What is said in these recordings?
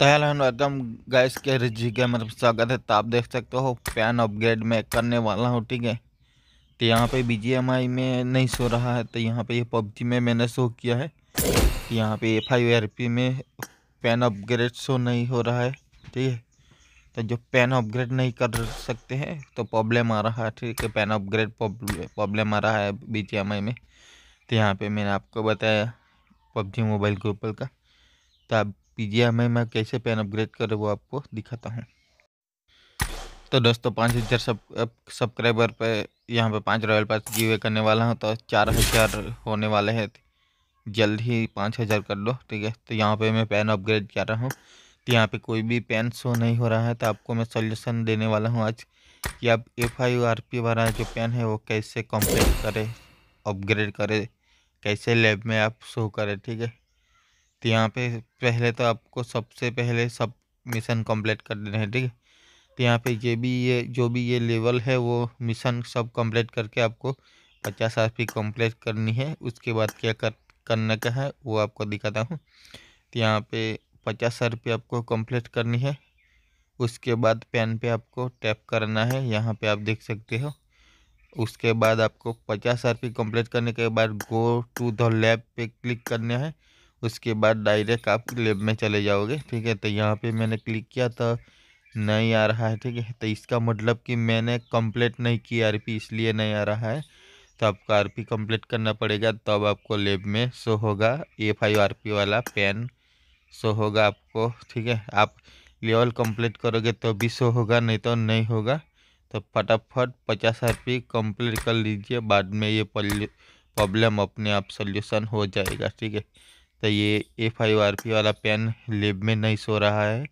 तो hello welcome gas के रिजी के मतलब स्वागत है तो आप देख सकते हो फैन अपग्रेड में करने वाला हूँ ठीक है तो यहाँ पे बी में नहीं सो रहा है तो यहाँ पे ये पबजी में मैंने शो किया है तो यहाँ पे एफ में पेन अपग्रेड शो नहीं हो रहा है ठीक है तो जो पेन अपग्रेड नहीं कर सकते हैं तो प्रॉब्लम आ रहा है ठीक है पेन अपग्रेड प्रॉब्लम आ रहा है बी में तो यहाँ पर मैंने आपको बताया पबजी मोबाइल के ऊपर का तो आप पी में मैं कैसे पेन अपग्रेड कर वो आपको दिखाता हूँ तो दोस्तों पाँच हज़ार सब सब्सक्राइबर पे यहाँ पे पाँच रॉयल पास वे करने वाला हूँ तो चार हज़ार होने वाले हैं जल्द ही पाँच हज़ार कर दो ठीक है तो यहाँ पे मैं पेन अपग्रेड कर रहा हूँ तो यहाँ पे कोई भी पेन शो नहीं हो रहा है तो आपको मैं सोल्यूशन देने वाला हूँ आज कि आप एफ आई आर पी वाला जो पेन है वो कैसे कंप्लीट करें अपग्रेड करें कैसे लैब में आप शो करें ठीक है तो यहाँ पे पहले तो आपको सबसे पहले सब मिशन कंप्लीट कर देना है ठीक है तो यहाँ पे ये भी ये जो भी ये लेवल है वो मिशन सब कंप्लीट करके आपको पचास आर पी कम्प्लीट करनी है उसके बाद क्या कर करने का है वो आपको दिखाता हूँ तो यहाँ पे पचास आर पी आपको कंप्लीट करनी है उसके बाद पेन पे आपको टैप करना है यहाँ पे आप देख सकते हो उसके बाद आपको पचास आर पी कम्प्लीट करने के बाद गो टू द लैब पे क्लिक करना है उसके बाद डायरेक्ट आप लेब में चले जाओगे ठीक है तो यहाँ पे मैंने क्लिक किया तो नहीं आ रहा है ठीक है तो इसका मतलब कि मैंने कंप्लीट नहीं की आर इसलिए नहीं आ रहा है तो आपको आर पी कम्प्लीट करना पड़ेगा तब तो आपको लेब में शो होगा ए फाइव आर पी वाला पेन शो होगा आपको ठीक है आप लेवल कंप्लीट करोगे तो भी शो होगा नहीं तो नहीं होगा तो फटाफट पचास आर पी कंप्लीट कर लीजिए बाद में ये प्रॉब्लम अपने आप सोल्यूशन हो जाएगा ठीक है तो ये ए फाइव आर पी वाला पेन लेब में नहीं सो रहा है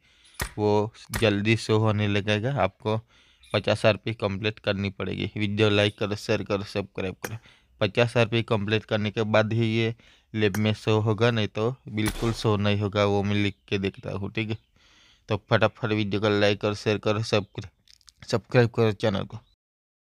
वो जल्दी शो होने लगेगा आपको पचास आर पी कम्प्लीट करनी पड़ेगी वीडियो लाइक करो शेयर करो सब्सक्राइब करो पचास आर पी कम्प्लीट करने के बाद ही ये लेब में शो होगा नहीं तो बिल्कुल शो नहीं होगा वो मैं लिख के देखता हूँ ठीक है तो फटाफट वीडियो को लाइक और शेयर करो सब्सक्राइब सब्सक्राइब करो चैनल को